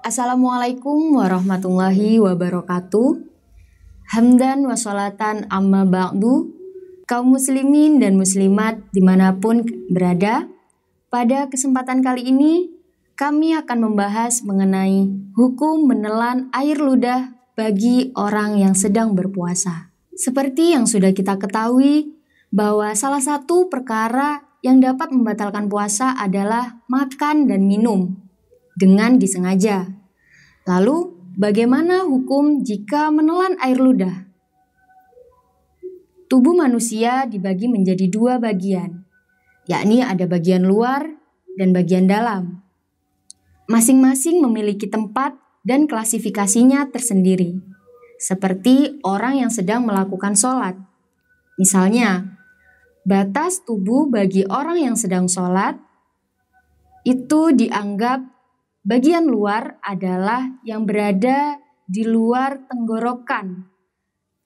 Assalamualaikum warahmatullahi wabarakatuh. Hamdan wasolatan amma ba'du. Kaum muslimin dan muslimat dimanapun berada, pada kesempatan kali ini kami akan membahas mengenai hukum menelan air ludah bagi orang yang sedang berpuasa. Seperti yang sudah kita ketahui, bahwa salah satu perkara yang dapat membatalkan puasa adalah makan dan minum dengan disengaja. Lalu, bagaimana hukum jika menelan air ludah? Tubuh manusia dibagi menjadi dua bagian, yakni ada bagian luar dan bagian dalam. Masing-masing memiliki tempat dan klasifikasinya tersendiri, seperti orang yang sedang melakukan sholat. Misalnya, batas tubuh bagi orang yang sedang sholat itu dianggap Bagian luar adalah yang berada di luar tenggorokan,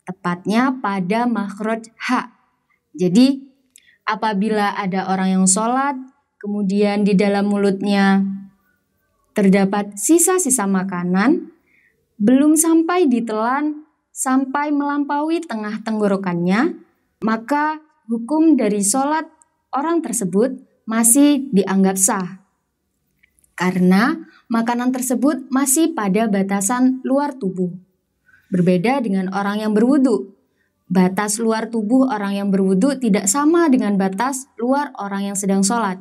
tepatnya pada makhraj H. Jadi, apabila ada orang yang sholat, kemudian di dalam mulutnya terdapat sisa-sisa makanan, belum sampai ditelan sampai melampaui tengah tenggorokannya, maka hukum dari sholat orang tersebut masih dianggap sah karena makanan tersebut masih pada batasan luar tubuh. Berbeda dengan orang yang berwudu. Batas luar tubuh orang yang berwudu tidak sama dengan batas luar orang yang sedang sholat.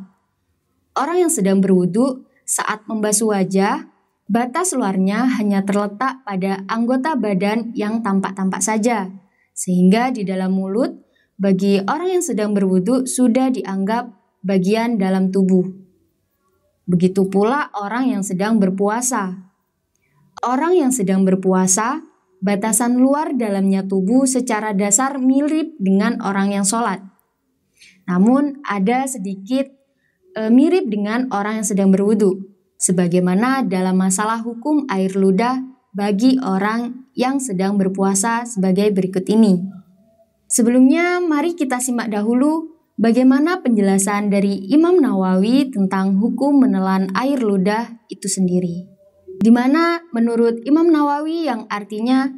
Orang yang sedang berwudu saat membasuh wajah, batas luarnya hanya terletak pada anggota badan yang tampak-tampak saja. Sehingga di dalam mulut, bagi orang yang sedang berwudu sudah dianggap bagian dalam tubuh. Begitu pula orang yang sedang berpuasa. Orang yang sedang berpuasa, batasan luar dalamnya tubuh secara dasar mirip dengan orang yang sholat. Namun ada sedikit e, mirip dengan orang yang sedang berwudu, sebagaimana dalam masalah hukum air ludah bagi orang yang sedang berpuasa sebagai berikut ini. Sebelumnya, mari kita simak dahulu Bagaimana penjelasan dari Imam Nawawi tentang hukum menelan air ludah itu sendiri? Di mana menurut Imam Nawawi yang artinya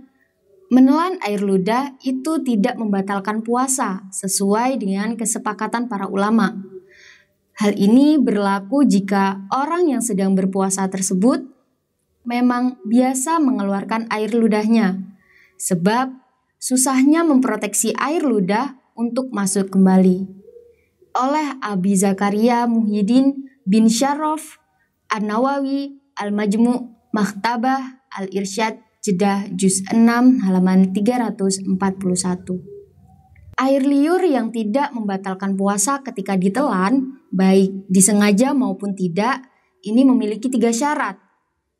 menelan air ludah itu tidak membatalkan puasa sesuai dengan kesepakatan para ulama. Hal ini berlaku jika orang yang sedang berpuasa tersebut memang biasa mengeluarkan air ludahnya. Sebab susahnya memproteksi air ludah untuk masuk kembali oleh Abi Zakaria Muhyiddin bin Syarof An-Nawawi Al-Majmu' Maktabah Al-Irsyad Jeddah Juz 6 halaman 341. Air liur yang tidak membatalkan puasa ketika ditelan, baik disengaja maupun tidak, ini memiliki tiga syarat.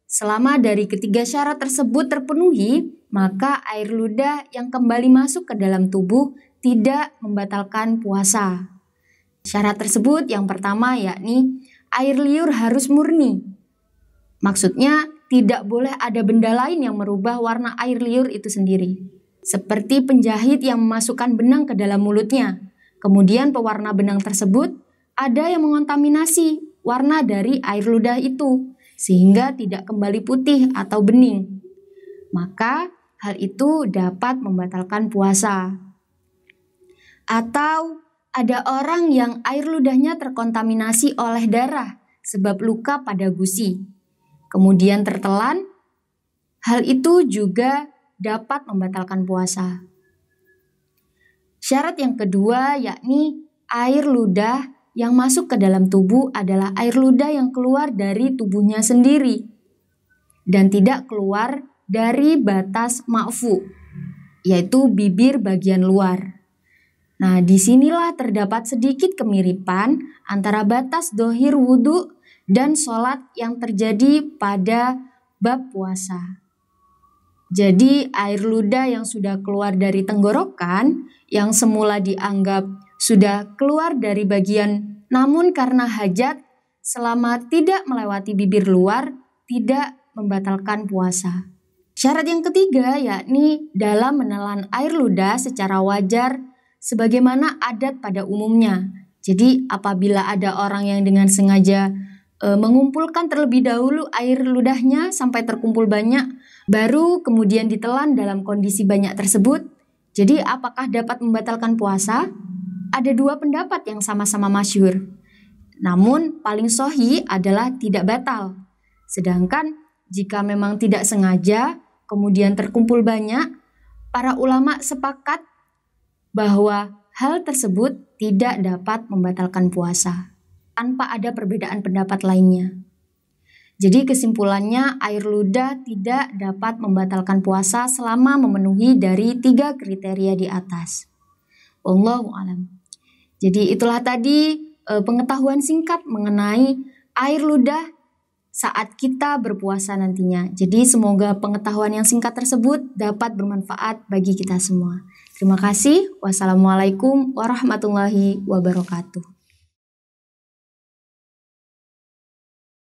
Selama dari ketiga syarat tersebut terpenuhi, maka air ludah yang kembali masuk ke dalam tubuh tidak membatalkan puasa. Syarat tersebut yang pertama yakni air liur harus murni. Maksudnya tidak boleh ada benda lain yang merubah warna air liur itu sendiri. Seperti penjahit yang memasukkan benang ke dalam mulutnya. Kemudian pewarna benang tersebut ada yang mengontaminasi warna dari air ludah itu sehingga tidak kembali putih atau bening. Maka hal itu dapat membatalkan puasa. Atau ada orang yang air ludahnya terkontaminasi oleh darah sebab luka pada gusi, kemudian tertelan. Hal itu juga dapat membatalkan puasa. Syarat yang kedua yakni air ludah yang masuk ke dalam tubuh adalah air ludah yang keluar dari tubuhnya sendiri dan tidak keluar dari batas makfu, yaitu bibir bagian luar. Nah, disinilah terdapat sedikit kemiripan antara batas dohir wudhu dan sholat yang terjadi pada bab puasa. Jadi, air ludah yang sudah keluar dari tenggorokan, yang semula dianggap sudah keluar dari bagian, namun karena hajat, selama tidak melewati bibir luar, tidak membatalkan puasa. Syarat yang ketiga yakni dalam menelan air ludah secara wajar sebagaimana adat pada umumnya. Jadi apabila ada orang yang dengan sengaja e, mengumpulkan terlebih dahulu air ludahnya sampai terkumpul banyak, baru kemudian ditelan dalam kondisi banyak tersebut, jadi apakah dapat membatalkan puasa? Ada dua pendapat yang sama-sama masyhur. Namun paling sohi adalah tidak batal. Sedangkan jika memang tidak sengaja, kemudian terkumpul banyak, para ulama sepakat bahwa hal tersebut tidak dapat membatalkan puasa tanpa ada perbedaan pendapat lainnya. Jadi kesimpulannya air ludah tidak dapat membatalkan puasa selama memenuhi dari tiga kriteria di atas. Allahu alam. Jadi itulah tadi e, pengetahuan singkat mengenai air ludah saat kita berpuasa nantinya. Jadi semoga pengetahuan yang singkat tersebut dapat bermanfaat bagi kita semua. Terima kasih. Wassalamualaikum warahmatullahi wabarakatuh.